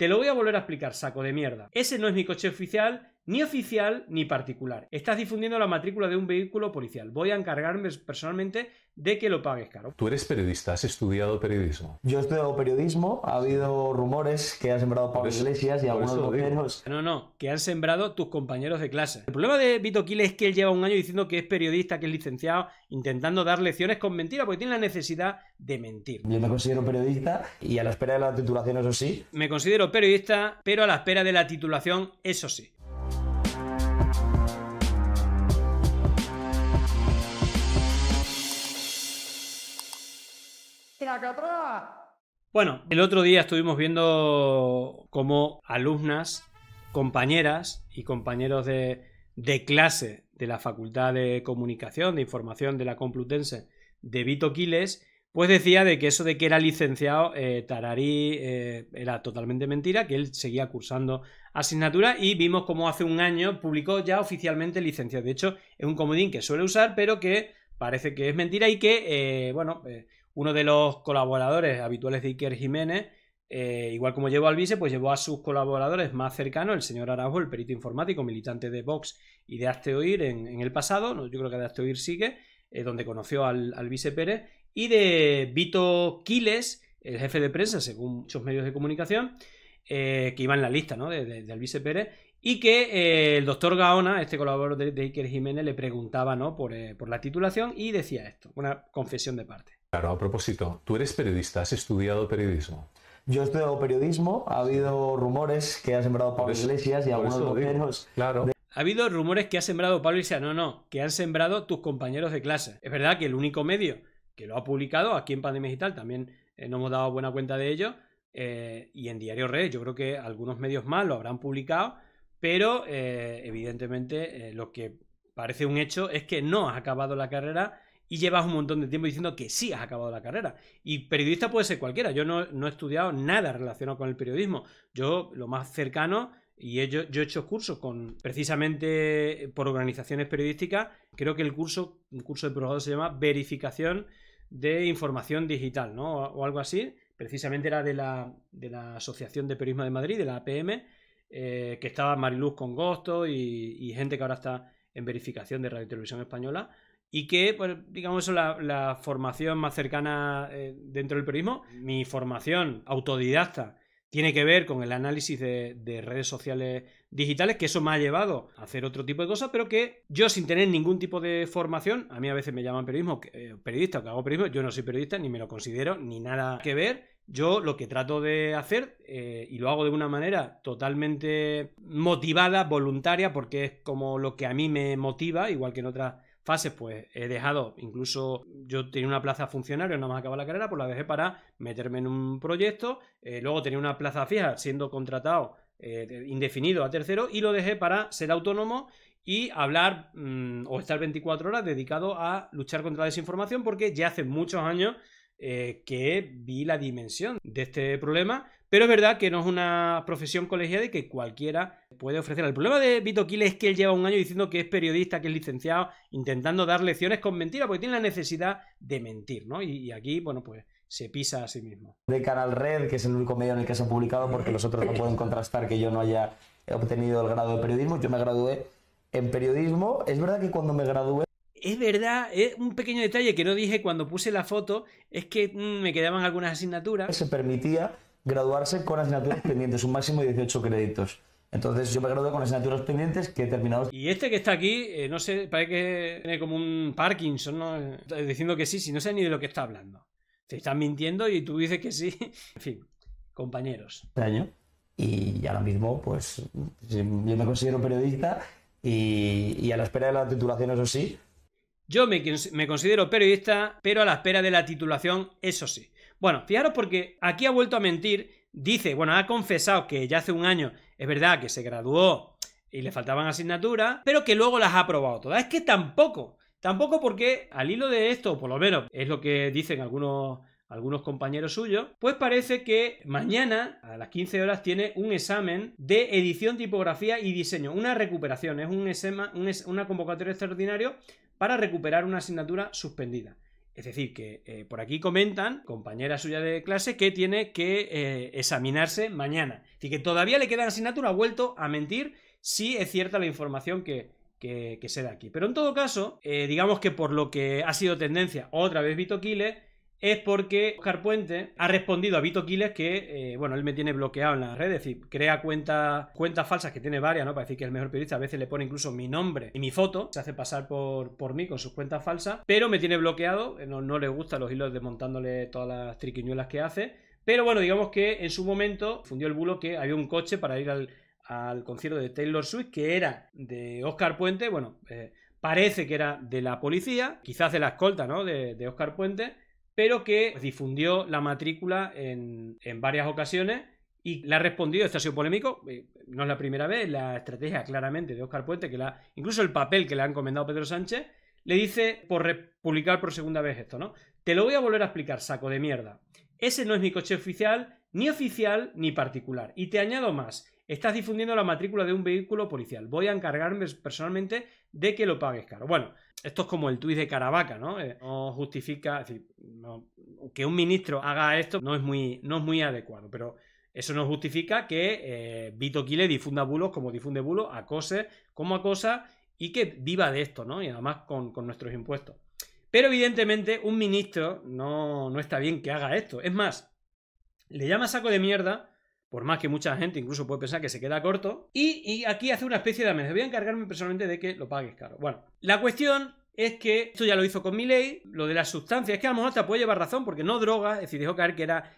Te lo voy a volver a explicar, saco de mierda. Ese no es mi coche oficial, ni oficial ni particular. Estás difundiendo la matrícula de un vehículo policial. Voy a encargarme personalmente de que lo pagues caro. Tú eres periodista, has estudiado periodismo. Yo he estudiado periodismo, ha habido rumores que han sembrado Pablo Iglesias y algunos gobiernos. No, no, que han sembrado tus compañeros de clase. El problema de Vito Kile es que él lleva un año diciendo que es periodista, que es licenciado, intentando dar lecciones con mentira, porque tiene la necesidad de mentir. Yo me considero periodista y a la espera de la titulación, eso sí. Me considero periodista, pero a la espera de la titulación, eso sí. Bueno, el otro día estuvimos viendo como alumnas, compañeras y compañeros de, clase de la Facultad de Comunicación, de Información de la Complutense de Vito Quiles, pues decía de que eso de que era licenciado eh, Tararí eh, era totalmente mentira, que él seguía cursando asignatura y vimos cómo hace un año publicó ya oficialmente licenciado. De hecho, es un comodín que suele usar, pero que parece que es mentira y que, eh, bueno, uno de los colaboradores habituales de Iker Jiménez, eh, igual como llevó al vice, pues llevó a sus colaboradores más cercanos, el señor Araujo, el perito informático, militante de Vox y de Asteoir en, el pasado, yo creo que de Asteoir sigue, eh, donde conoció al, al vice Pérez, y de Vito Quiles, el jefe de prensa, según muchos medios de comunicación, eh, que iba en la lista ¿no? de, de, Pérez, y que el doctor Gaona, este colaborador de, Iker Jiménez, le preguntaba ¿no? por, por la titulación y decía esto, una confesión de parte. Claro, a propósito, tú eres periodista, has estudiado periodismo. Yo he estudiado periodismo, ha habido rumores que ha sembrado Pablo Iglesias y algunos gobiernos Claro. Ha habido rumores que ha sembrado Pablo Iglesias, no, no, que han sembrado tus compañeros de clase. Es verdad que el único medio que lo ha publicado aquí en Pandemia Digital, también eh, no hemos dado buena cuenta de ello, eh, y en Diario Red, yo creo que algunos medios más lo habrán publicado, pero eh, evidentemente lo que parece un hecho es que no has acabado la carrera y llevas un montón de tiempo diciendo que sí has acabado la carrera. Y periodista puede ser cualquiera. Yo no, he estudiado nada relacionado con el periodismo. Yo lo más cercano, y yo, he hecho cursos con precisamente por organizaciones periodísticas, creo que el curso, un curso de probado se llama Verificación de Información Digital, ¿no? O, algo así. Precisamente era de la, Asociación de Periodismo de Madrid, de la APM, eh, que estaba Mariluz Congosto y, y gente que ahora está en verificación de Radio y Televisión Española y que, pues, digamos, la, formación más cercana eh, dentro del periodismo. Mi formación autodidacta tiene que ver con el análisis de, redes sociales digitales, que eso me ha llevado a hacer otro tipo de cosas, pero que yo sin tener ningún tipo de formación, a mí a veces me llaman periodismo, eh, periodista que hago periodismo, yo no soy periodista, ni me lo considero, ni nada que ver. Yo lo que trato de hacer, eh, y lo hago de una manera totalmente motivada, voluntaria, porque es como lo que a mí me motiva, igual que en otras pues he dejado, incluso yo tenía una plaza funcionaria, no me acababa la carrera, pues la dejé para meterme en un proyecto, eh, luego tenía una plaza fija siendo contratado eh, indefinido a tercero y lo dejé para ser autónomo y hablar mm, o estar 24 horas dedicado a luchar contra la desinformación porque ya hace muchos años eh, que vi la dimensión de este problema pero es verdad que no es una profesión colegiada y que cualquiera puede ofrecer. El problema de Vito Kile es que él lleva un año diciendo que es periodista, que es licenciado, intentando dar lecciones con mentira, porque tiene la necesidad de mentir, ¿no? Y, aquí, bueno, pues se pisa a sí mismo. De Canal Red, que es el único medio en el que se ha publicado, porque los otros no pueden contrastar que yo no haya obtenido el grado de periodismo. Yo me gradué en periodismo. Es verdad que cuando me gradué es verdad, es un pequeño detalle que no dije cuando puse la foto, es que mm, me quedaban algunas asignaturas. Se permitía graduarse con asignaturas pendientes, un máximo de 18 créditos. Entonces yo me gradué con asignaturas pendientes que he terminado. Y este que está aquí, eh, no sé, parece que tiene como un Parkinson, eh, Diciendo que sí, si no sé ni de lo que está hablando. Te están mintiendo y tú dices que sí. En fin, compañeros. Este año. Y ahora mismo, pues, yo me considero periodista y, a la espera de la titulación, eso sí. Yo me considero periodista, pero a la espera de la titulación, eso sí. Bueno, fijaros porque aquí ha vuelto a mentir, dice, bueno, ha confesado que ya hace un año es verdad que se graduó y le faltaban asignaturas, pero que luego las ha aprobado todas. Es que tampoco, tampoco porque al hilo de esto, por lo menos es lo que dicen algunos algunos compañeros suyos, pues parece que mañana a las 15 horas tiene un examen de edición, tipografía y diseño, una recuperación, es un es, una convocatoria extraordinaria para recuperar una asignatura suspendida. Es decir, que eh, por aquí comentan, compañera suya de clase, que tiene que eh, examinarse mañana. y que todavía le queda la asignatura, ha vuelto a mentir si es cierta la información que, se da aquí. Pero en todo caso, eh, digamos que por lo que ha sido tendencia otra vez Vito es porque Oscar Puente ha respondido a Vito Quiles que, eh, bueno, él me tiene bloqueado en las redes, es decir, crea cuentas cuentas falsas que tiene varias, ¿no? Para decir que es el mejor periodista, a veces le pone incluso mi nombre y mi foto, se hace pasar por, por mí con sus cuentas falsas, pero me tiene bloqueado, eh, no, le gustan los hilos desmontándole todas las triquiñuelas que hace, pero bueno, digamos que en su momento fundió el bulo que había un coche para ir al, concierto de Taylor Swift que era de Oscar Puente, bueno, eh, parece que era de la policía, quizás de la escolta, ¿no? De, de Oscar Puente pero que pues difundió la matrícula en, varias ocasiones y la ha respondido, esto ha sido polémico, eh, no es la primera vez, la estrategia claramente de Oscar Puente, que la, incluso el papel que le ha encomendado Pedro Sánchez, le dice por publicar por segunda vez esto, ¿no? Te lo voy a volver a explicar, saco de mierda. Ese no es mi coche oficial, ni oficial, ni particular. Y te añado más, Estás difundiendo la matrícula de un vehículo policial. Voy a encargarme personalmente de que lo pagues caro. Bueno, esto es como el tuit de Caravaca, ¿no? Eh, no justifica, es decir, que un ministro haga esto no es muy, no es muy adecuado, pero eso no justifica que eh, Vito Kile difunda bulos como difunde bulos, acose como acosa y que viva de esto, ¿no? Y además con, con nuestros impuestos. Pero evidentemente un ministro no, no, está bien que haga esto. Es más, le llama saco de mierda por más que mucha gente incluso puede pensar que se queda corto. Y, aquí hace una especie de amenaza. Voy a encargarme personalmente de que lo pagues caro. Bueno, la cuestión es que esto ya lo hizo con mi ley, lo de las sustancias, es que a lo mejor te puede llevar razón, porque no droga, es decir, dejó caer que era.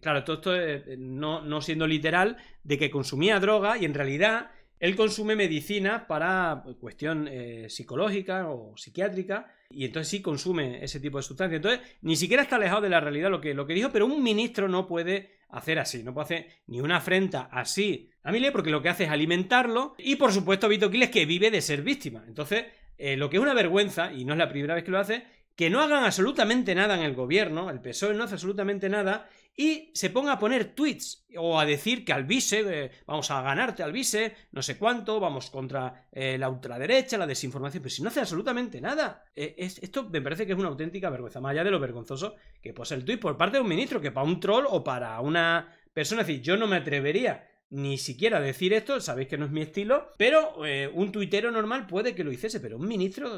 Claro, todo esto eh, eh, no, no siendo literal, de que consumía droga y en realidad él consume medicina para pues, cuestión eh, psicológica o psiquiátrica y entonces sí consume ese tipo de sustancias. Entonces, ni siquiera está alejado de la realidad lo que, lo que dijo, pero un ministro no puede hacer así, no puede hacer ni una afrenta así a Mile porque lo que hace es alimentarlo y por supuesto Vito Quiles que vive de ser víctima. Entonces, eh, lo que es una vergüenza, y no es la primera vez que lo hace, que no hagan absolutamente nada en el gobierno, el PSOE no hace absolutamente nada y se ponga a poner tweets o a decir que al vice, eh, vamos a ganarte al vice, no sé cuánto, vamos contra eh, la ultraderecha, la desinformación, pero si no hace absolutamente nada. Eh, esto me parece que es una auténtica vergüenza, más allá de lo vergonzoso que puede el tweet por parte de un ministro, que para un troll o para una persona, es decir, yo no me atrevería ni siquiera a decir esto, sabéis que no es mi estilo, pero un tuitero normal puede que lo hiciese, pero un ministro,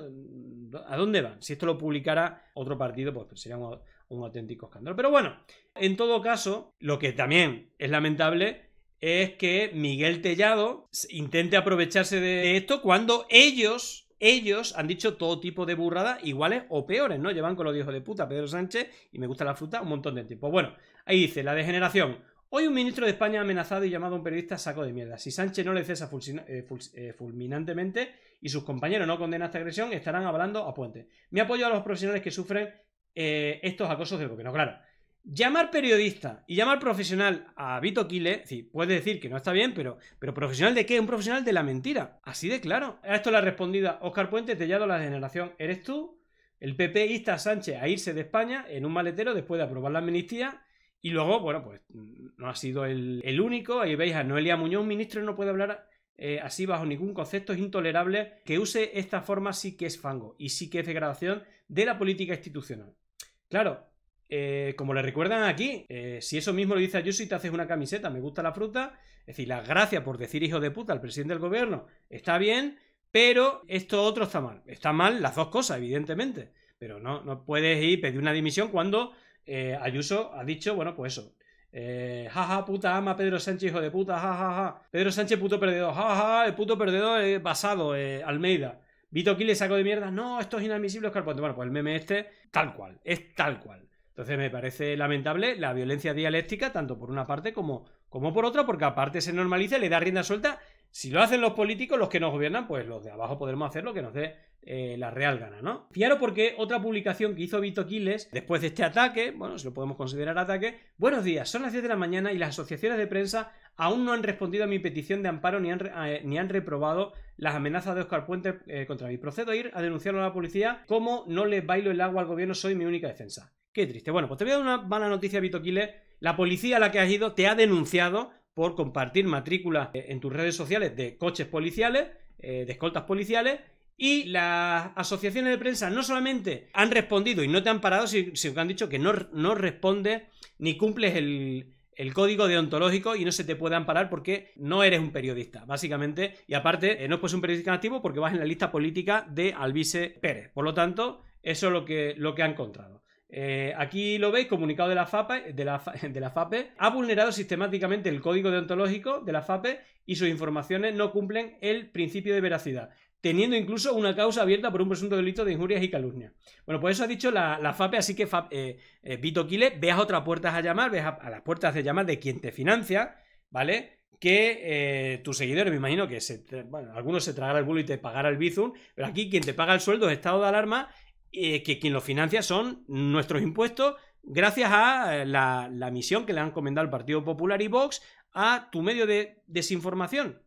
¿a dónde va? Si esto lo publicara otro partido, pues sería un un auténtico escándalo. Pero bueno, en todo caso, lo que también es lamentable es que Miguel Tellado intente aprovecharse de esto cuando ellos ellos han dicho todo tipo de burradas iguales o peores, ¿no? Llevan con los hijos de puta Pedro Sánchez y me gusta la fruta un montón de tiempo. Bueno, ahí dice, la degeneración. Hoy un ministro de España ha amenazado y llamado a un periodista saco de mierda. Si Sánchez no le cesa eh, eh, fulminantemente y sus compañeros no condenan esta agresión, estarán hablando a Puente. Me apoyo a los profesionales que sufren eh, estos acosos de no, Claro, llamar periodista y llamar profesional a Vito Quiles sí, puede decir que no está bien, pero, pero profesional de qué? Un profesional de la mentira. Así de claro. A esto la respondida Oscar Puente, tellado la generación. ¿Eres tú? El PP insta a Sánchez a irse de España en un maletero después de aprobar la amnistía. Y luego, bueno, pues mm, no ha sido el, el único. Ahí veis a Noelia Muñoz, ministro, no puede hablar eh, así bajo ningún concepto es intolerable que use esta forma sí que es fango y sí que es degradación de la política institucional. Claro, eh, como le recuerdan aquí, eh, si eso mismo lo dice Ayuso y te haces una camiseta, me gusta la fruta, es decir, las gracias por decir hijo de puta al presidente del gobierno está bien, pero esto otro está mal. Está mal las dos cosas, evidentemente, pero no, no puedes ir pedir una dimisión cuando Ayuso ha dicho, bueno, pues eso, eh, jaja, puta ama, Pedro Sánchez, hijo de puta, jajaja. Pedro Sánchez, puto perdedor, jaja, el puto perdedor eh, basado, eh, Almeida. Vito aquí le saco de mierda, no, esto es inadmisible, Oscar Puente, Bueno, pues el meme este, tal cual, es tal cual. Entonces me parece lamentable la violencia dialéctica, tanto por una parte como, como por otra, porque aparte se normaliza, le da rienda suelta si lo hacen los políticos, los que nos gobiernan, pues los de abajo podremos hacer lo que nos dé eh, la real gana, ¿no? Fijaros porque otra publicación que hizo Vito Quiles después de este ataque, bueno, si lo podemos considerar ataque, buenos días, son las 10 de la mañana y las asociaciones de prensa aún no han respondido a mi petición de amparo ni han, eh, ni han reprobado las amenazas de Oscar Puente eh, contra mí. Procedo a ir a denunciarlo a la policía como no le bailo el agua al gobierno, soy mi única defensa. Qué triste. Bueno, pues te voy a dar una mala noticia, Vito Quiles. La policía a la que has ido te ha denunciado por compartir matrículas eh, en tus redes sociales de coches policiales, eh, de escoltas policiales. Y las asociaciones de prensa no solamente han respondido y no te han parado, sino que han dicho que no, no respondes ni cumples el, código deontológico y no se te puede amparar porque no eres un periodista, básicamente. Y aparte, eh, no puedes un periodista activo porque vas en la lista política de Alvise Pérez. Por lo tanto, eso es lo que, lo que han encontrado. Eh, aquí lo veis, comunicado de la, FAPE, de, la, FAPE, e. ha vulnerado sistemáticamente el código deontológico de la FAPE y sus informaciones no cumplen el principio de veracidad, teniendo incluso una causa abierta por un presunto delito de injurias y calumnias, Bueno, pues eso ha dicho la, FAPE, así que e, eh, eh, Vito Kile, veas otras puertas a llamar, veas a, las puertas de llamar de quien te financia, ¿vale? que tus seguidores, me imagino que se, algunos se tragarán el bulo y te pagará el bizum, pero aquí quien te paga el sueldo es estado de alarma eh, que quien lo financia son nuestros impuestos gracias a eh, la, misión que le han encomendado el Partido Popular y Vox a tu medio de desinformación,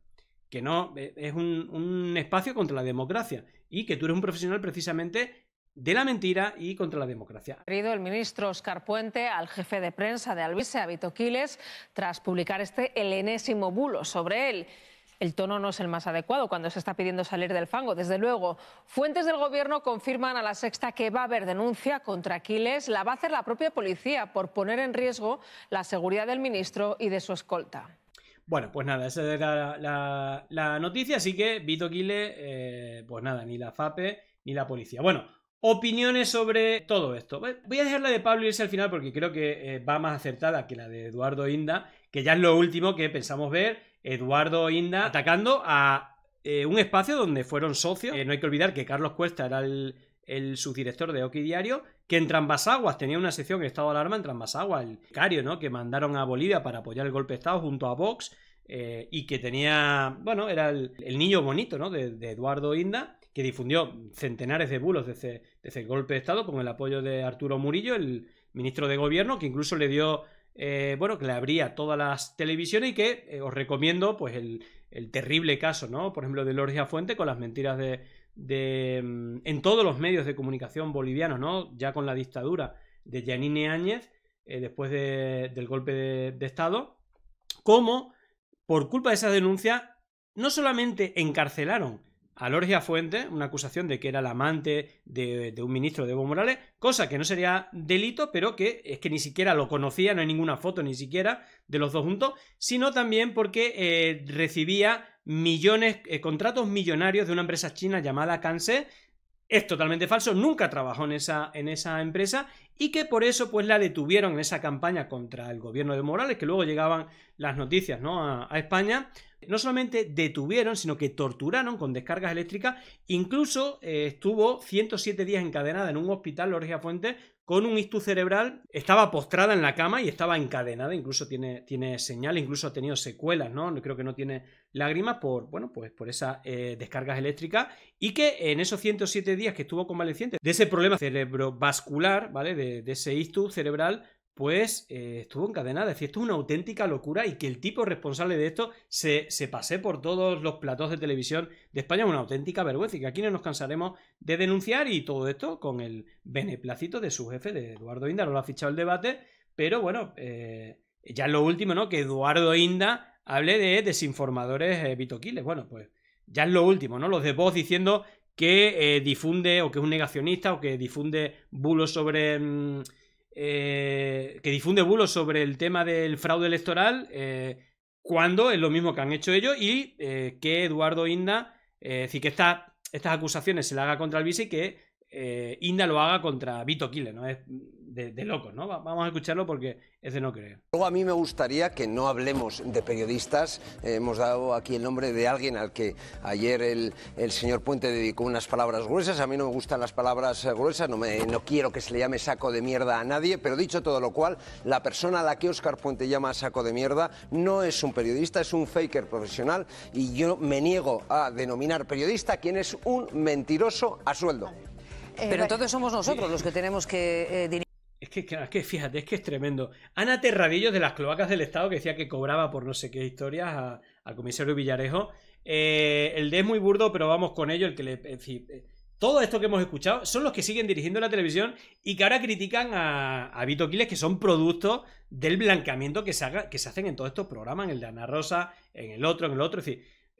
que no eh, es un, espacio contra la democracia y que tú eres un profesional precisamente de la mentira y contra la democracia. Querido el ministro Oscar Puente al jefe de prensa de Alvise, Abito Quiles, tras publicar este el enésimo bulo sobre él el tono no es el más adecuado cuando se está pidiendo salir del fango, desde luego. Fuentes del Gobierno confirman a la sexta que va a haber denuncia contra Aquiles. La va a hacer la propia policía por poner en riesgo la seguridad del ministro y de su escolta. Bueno, pues nada, esa es la, noticia, así que Vito Quile, eh, pues nada, ni la FAPE ni la policía. Bueno, opiniones sobre todo esto. Voy a dejar la de Pablo irse al final porque creo que eh, va más acertada que la de Eduardo Inda, que ya es lo último que pensamos ver Eduardo Inda ah. atacando a eh, un espacio donde fueron socios. Eh, no hay que olvidar que Carlos Cuesta era el, subdirector de Oki Diario, que en Trambasaguas tenía una sección en estado de alarma en Trambasaguas, el cario, ¿no? Que mandaron a Bolivia para apoyar el golpe de Estado junto a Vox eh, y que tenía, bueno, era el, niño bonito, ¿no? De, Eduardo Inda, que difundió centenares de bulos desde el golpe de Estado con el apoyo de Arturo Murillo, el ministro de Gobierno, que incluso le dio eh, bueno, que le abría todas las televisiones y que eh, os recomiendo, pues, el, terrible caso, ¿no? Por ejemplo, de Lorgia Fuente con las mentiras de, mm, en todos los medios de comunicación bolivianos, ¿no? Ya con la dictadura de Yanine Áñez, eh, después del golpe de, Estado, como por culpa de esa denuncia no solamente encarcelaron a Fuente una acusación de que era el amante de, un ministro de Evo Morales, cosa que no sería delito, pero que es que ni siquiera lo conocía, no hay ninguna foto ni siquiera de los dos juntos, sino también porque eh, recibía millones, eh, contratos millonarios de una empresa china llamada Canse, es totalmente falso, nunca trabajó en esa, en esa empresa y que por eso pues la detuvieron en esa campaña contra el gobierno de Morales, que luego llegaban las noticias ¿no? a, España. No solamente detuvieron, sino que torturaron con descargas eléctricas, incluso eh, estuvo 107 días encadenada en un hospital, Lorgia Fuentes, con un ictus cerebral, estaba postrada en la cama y estaba encadenada, incluso tiene, tiene señal, incluso ha tenido secuelas, ¿no? Creo que no tiene lágrimas por, bueno, pues por esas eh, descargas eléctricas y que en esos 107 días que estuvo convaleciente de ese problema cerebrovascular, ¿vale? De, ese ictus cerebral, pues eh, estuvo encadenada. Es decir, esto es una auténtica locura y que el tipo responsable de esto se, pase por todos los platos de televisión de España es una auténtica vergüenza y que aquí no nos cansaremos de denunciar y todo esto con el beneplácito de su jefe, de Eduardo Inda. No lo ha fichado el debate, pero bueno, eh, ya es lo último, ¿no? Que Eduardo Inda hable de desinformadores eh, bitoquiles. Bueno, pues ya es lo último, ¿no? Los de Voz diciendo que difunde o que es un negacionista o que difunde bulos sobre... Mm, eh, que difunde bulos sobre el tema del fraude electoral, eh, cuando es lo mismo que han hecho ellos y eh, que Eduardo Inda, es decir, que estas acusaciones se le haga contra el vice y que Inda lo haga contra Vito Kille ¿no? Es, de, locos, ¿no? Vamos a escucharlo porque es de no creer. Luego a mí me gustaría que no hablemos de periodistas. Eh, hemos dado aquí el nombre de alguien al que ayer el, señor Puente dedicó unas palabras gruesas. A mí no me gustan las palabras eh, gruesas, no, me, no quiero que se le llame saco de mierda a nadie, pero dicho todo lo cual, la persona a la que Oscar Puente llama saco de mierda no es un periodista, es un faker profesional y yo me niego a denominar periodista quien es un mentiroso a sueldo. Eh, pero entonces somos nosotros los que tenemos que es que, fíjate, es que es tremendo. Ana Terradillos de las cloacas del Estado que decía que cobraba por no sé qué historias al comisario Villarejo. Eh, el de es muy burdo, pero vamos con ello. El que le, eh, todo esto que hemos escuchado son los que siguen dirigiendo la televisión y que ahora critican a, a Vito Quiles, que son productos del blanqueamiento que se, que se hacen en todos estos programas, en el de Ana Rosa, en el otro, en el otro.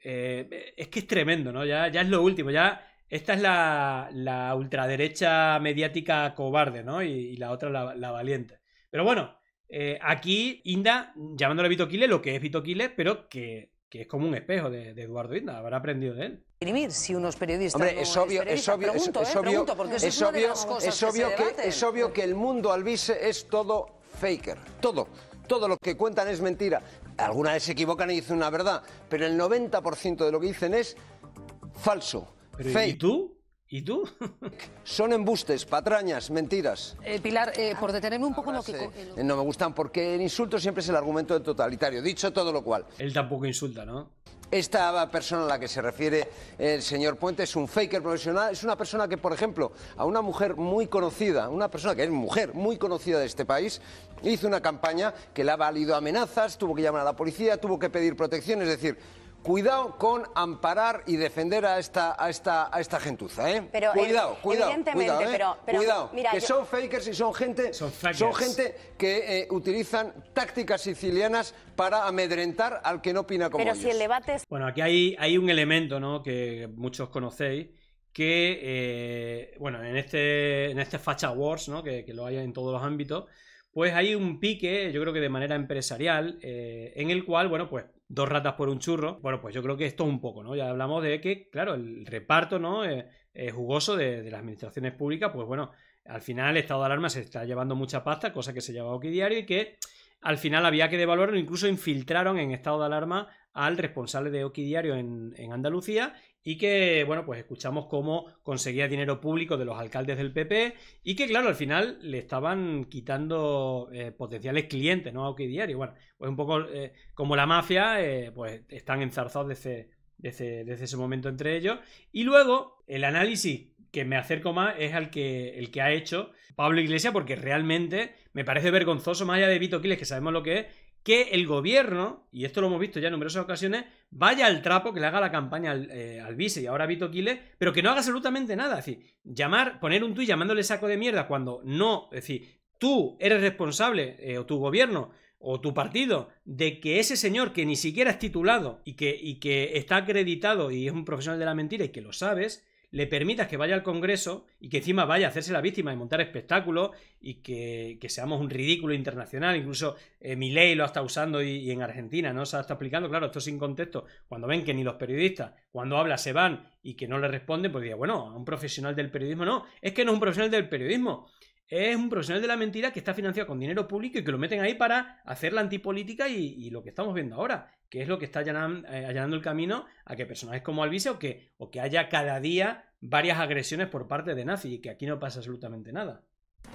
Eh, es que es tremendo, ¿no? Ya, ya es lo último, ya esta es la, ultraderecha mediática cobarde, ¿no? Y, la otra la, valiente. Pero bueno, eh, aquí Inda, llamándole Vito Quiles, lo que es Vito pero que, es como un espejo de, Eduardo Inda, habrá aprendido de él si unos periodistas es obvio, es obvio, es, eh, obvio, que, es obvio que el mundo vice es todo faker, todo. Todo lo que cuentan es mentira. Algunas se equivocan y dicen una verdad, pero el 90% de lo que dicen es falso. ¿Y tú? ¿Y tú? Son embustes, patrañas, mentiras. Eh, Pilar, eh, por detenerme un poco lo que... Eh, no me gustan porque el insulto siempre es el argumento totalitario, dicho todo lo cual. Él tampoco insulta, ¿no? Esta persona a la que se refiere el señor Puente es un faker profesional, es una persona que, por ejemplo, a una mujer muy conocida, una persona que es mujer muy conocida de este país, hizo una campaña que le ha valido amenazas, tuvo que llamar a la policía, tuvo que pedir protección, es decir, Cuidado con amparar y defender a esta, a esta, a esta gentuza, ¿eh? Pero cuidado, cuidado. cuidado, que son fakers y son gente, son, gente que eh, utilizan tácticas sicilianas para amedrentar al que no opina como pero si el debate es... Bueno, aquí hay, un elemento, ¿no? Que muchos conocéis, que, eh, bueno, en este, en este Facha Wars, ¿no? Que, que lo hay en todos los ámbitos, pues hay un pique, yo creo que de manera empresarial, eh, en el cual, bueno, pues dos ratas por un churro, bueno, pues yo creo que esto un poco, ¿no? Ya hablamos de que, claro, el reparto, ¿no? Eh, jugoso de, las administraciones públicas, pues bueno, al final el estado de alarma se está llevando mucha pasta, cosa que se lleva aquí diario y que al final había que devaluarlo, incluso infiltraron en estado de alarma al responsable de Oki Diario en, en Andalucía y que, bueno, pues escuchamos cómo conseguía dinero público de los alcaldes del PP y que, claro, al final le estaban quitando eh, potenciales clientes, ¿no? A Diario. Bueno, pues un poco eh, como la mafia, eh, pues están enzarzados desde, ese momento entre ellos. Y luego, el análisis que me acerco más es al que, el que ha hecho Pablo Iglesias, porque realmente me parece vergonzoso, más allá de Vito Quiles, que sabemos lo que es, que el gobierno, y esto lo hemos visto ya en numerosas ocasiones, vaya al trapo que le haga la campaña eh, al, vice y ahora a Vito Quiles, pero que no haga absolutamente nada. Es decir, llamar, poner un tuit llamándole saco de mierda cuando no, es decir, tú eres responsable eh, o tu gobierno o tu partido de que ese señor que ni siquiera es titulado y que, y que está acreditado y es un profesional de la mentira y que lo sabes, le permitas que vaya al Congreso y que encima vaya a hacerse la víctima y montar espectáculos y que, seamos un ridículo internacional. Incluso eh, mi ley lo está usando y, en Argentina no se está aplicando, Claro, esto sin contexto. Cuando ven que ni los periodistas, cuando habla, se van y que no le responden, pues diría, bueno, a un profesional del periodismo no. Es que no es un profesional del periodismo es un profesional de la mentira que está financiado con dinero público y que lo meten ahí para hacer la antipolítica y, lo que estamos viendo ahora, que es lo que está eh, allanando, el camino a que personajes como Alvise o que, o que haya cada día varias agresiones por parte de nazi y que aquí no pasa absolutamente nada.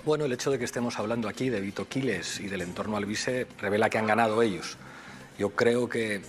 Bueno, el hecho de que estemos hablando aquí de Vito Quiles y del entorno Alvise revela que han ganado ellos. Yo creo que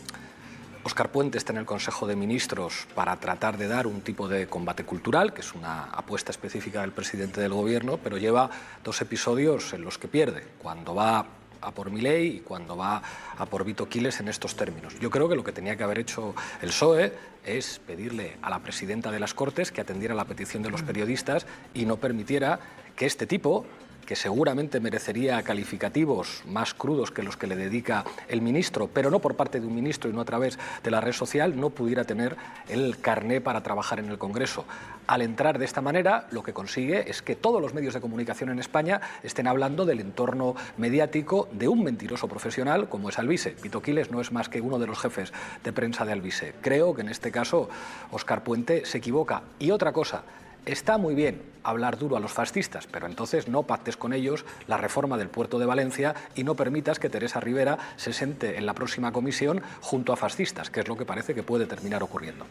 Oscar Puente está en el Consejo de Ministros para tratar de dar un tipo de combate cultural, que es una apuesta específica del presidente del Gobierno, pero lleva dos episodios en los que pierde, cuando va a por Milei y cuando va a por Vito Quiles en estos términos. Yo creo que lo que tenía que haber hecho el PSOE es pedirle a la presidenta de las Cortes que atendiera la petición de los mm. periodistas y no permitiera que este tipo que seguramente merecería calificativos más crudos que los que le dedica el ministro, pero no por parte de un ministro y no a través de la red social, no pudiera tener el carné para trabajar en el Congreso. Al entrar de esta manera, lo que consigue es que todos los medios de comunicación en España estén hablando del entorno mediático de un mentiroso profesional como es Alvise. Pitoquiles no es más que uno de los jefes de prensa de Alvise. Creo que en este caso Oscar Puente se equivoca. Y otra cosa, está muy bien hablar duro a los fascistas, pero entonces no pactes con ellos la reforma del puerto de Valencia y no permitas que Teresa Rivera se sente en la próxima comisión junto a fascistas, que es lo que parece que puede terminar ocurriendo.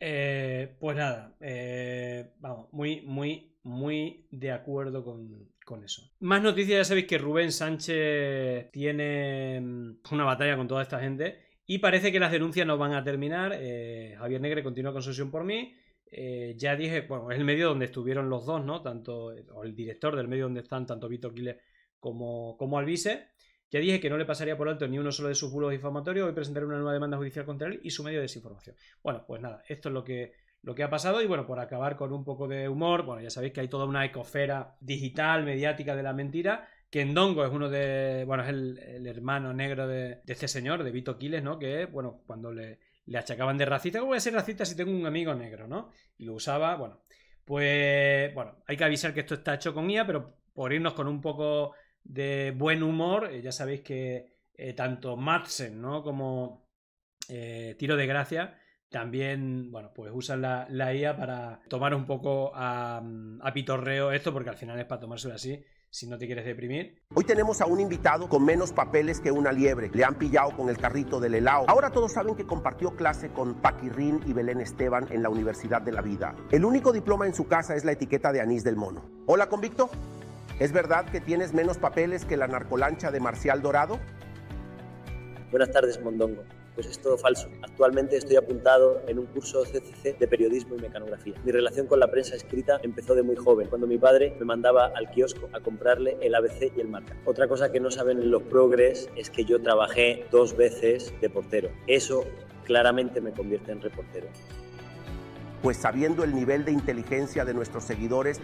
Eh, pues nada, eh, vamos, muy, muy, muy de acuerdo con, eso. Más noticias, ya sabéis que Rubén Sánchez tiene mm, una batalla con toda esta gente y parece que las denuncias no van a terminar. Eh, Javier Negre continúa con sesión por mí. Eh, ya dije, bueno, es el medio donde estuvieron los dos, ¿no? Tanto, o el director del medio donde están tanto Vito Quiles como, como Alvise. Ya dije que no le pasaría por alto ni uno solo de sus bulos difamatorios. Hoy presentaré una nueva demanda judicial contra él y su medio de desinformación. Bueno, pues nada, esto es lo que, lo que ha pasado. Y bueno, por acabar con un poco de humor, bueno, ya sabéis que hay toda una ecofera digital, mediática de la mentira. que Kendongo es uno de. Bueno, es el, hermano negro de, de, este señor, de Vito Quiles, ¿no? Que, bueno, cuando le, le achacaban de racista. ¿Cómo voy a ser racista si tengo un amigo negro, no? Y lo usaba, bueno. Pues, bueno, hay que avisar que esto está hecho con IA, pero por irnos con un poco de buen humor, eh, ya sabéis que eh, tanto Madsen, ¿no? Como eh, Tiro de Gracia, también, bueno, pues usan la, IA para tomar un poco a, mm, a pitorreo esto, porque al final es para tomárselo así si no te quieres deprimir. Hoy tenemos a un invitado con menos papeles que una liebre. Le han pillado con el carrito del helado. Ahora todos saben que compartió clase con Paquirrin y Belén Esteban en la Universidad de la Vida. El único diploma en su casa es la etiqueta de anís del mono. Hola, convicto. ¿Es verdad que tienes menos papeles que la narcolancha de Marcial Dorado? Buenas tardes, Mondongo. Pues es todo falso. Actualmente estoy apuntado en un curso CCC de periodismo y mecanografía. Mi relación con la prensa escrita empezó de muy joven, cuando mi padre me mandaba al kiosco a comprarle el ABC y el Marca. Otra cosa que no saben en los progres es que yo trabajé dos veces de portero. Eso claramente me convierte en reportero. Pues sabiendo el nivel de inteligencia de nuestros seguidores,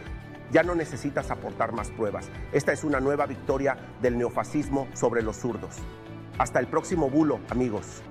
ya no necesitas aportar más pruebas. Esta es una nueva victoria del neofascismo sobre los zurdos. Hasta el próximo bulo, amigos.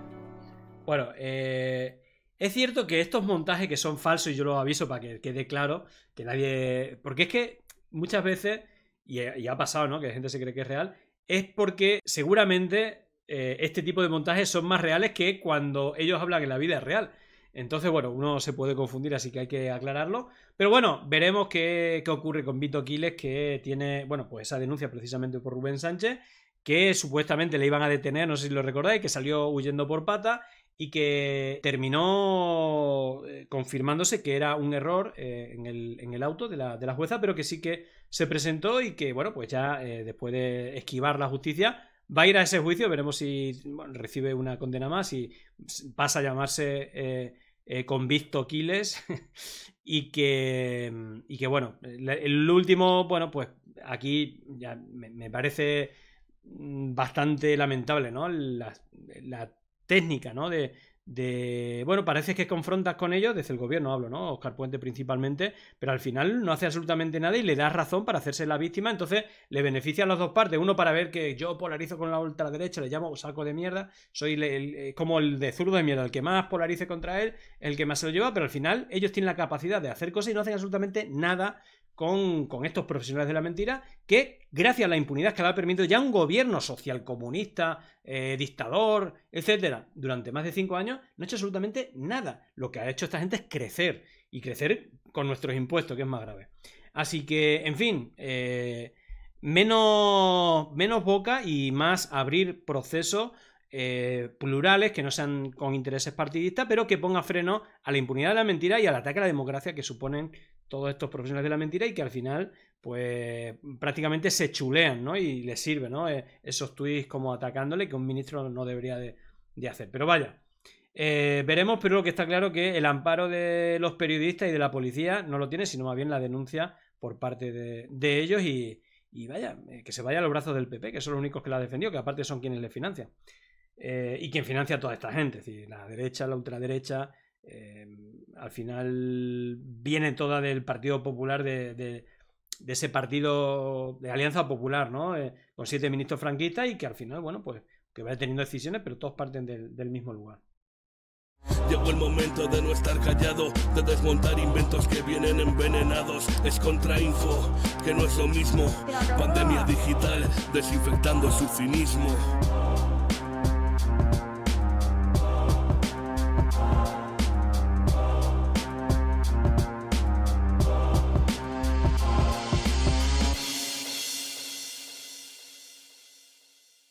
Bueno, eh, es cierto que estos montajes que son falsos, y yo los aviso para que quede claro, que nadie. Porque es que muchas veces, y, eh, ha pasado, ¿no? Que la gente se cree que es real, es porque seguramente eh, este tipo de montajes son más reales que cuando ellos hablan que la vida real. Entonces, bueno, uno se puede confundir, así que hay que aclararlo. Pero bueno, veremos qué, qué ocurre con Vito Quiles, que tiene, bueno, pues esa denuncia precisamente por Rubén Sánchez, que supuestamente le iban a detener, no sé si lo recordáis, que salió huyendo por pata y que terminó eh, confirmándose que era un error eh, en, el, auto de la, jueza, pero que sí que se presentó y que, bueno, pues ya eh, después de esquivar la justicia, va a ir a ese juicio, veremos si recibe una condena más y pasa a llamarse convicto Quiles y que, mm, y que, bueno, el último, bueno, pues aquí ya me, parece mm, bastante lamentable, ¿no? La, la técnica, ¿no? De, de, bueno, parece que confrontas con ellos, desde el gobierno hablo, ¿no? Oscar Puente principalmente, pero al final no hace absolutamente nada y le das razón para hacerse la víctima, entonces le beneficia a las dos partes, uno para ver que yo polarizo con la ultraderecha, le llamo saco de mierda, soy eh, como el de zurdo de mierda, el que más polarice contra él, el que más se lo lleva, pero al final ellos tienen la capacidad de hacer cosas y no hacen absolutamente nada con, estos profesionales de la mentira que, gracias a la impunidad que le ha permitido ya un gobierno socialcomunista, comunista eh, dictador, etcétera, durante más de cinco años, no ha hecho absolutamente nada. Lo que ha hecho esta gente es crecer y crecer con nuestros impuestos, que es más grave. Así que, en fin, eh, menos, menos boca y más abrir procesos eh, plurales, que no sean con intereses partidistas, pero que ponga freno a la impunidad de la mentira y al ataque a la democracia que suponen todos estos profesionales de la mentira y que al final, pues prácticamente se chulean, ¿no? Y les sirve, ¿no? Eh, esos tuits como atacándole que un ministro no debería de, hacer. Pero vaya, eh, veremos, pero lo que está claro que el amparo de los periodistas y de la policía no lo tiene, sino más bien la denuncia por parte de, ellos y, y vaya, que se vaya a los brazos del PP, que son los únicos que la han defendido, que aparte son quienes le financian. Eh, y quien financia a toda esta gente, es decir, la derecha, la ultraderecha, eh, al final viene toda del Partido Popular, de, ese partido de Alianza Popular, ¿no? Eh, con siete ministros franquistas y que al final, bueno, pues que vaya teniendo decisiones, pero todos parten del, del mismo lugar. Llegó el momento de no estar callado, de desmontar inventos que vienen envenenados. Es contrainfo, que no es lo mismo. Pandemia digital, desinfectando su cinismo.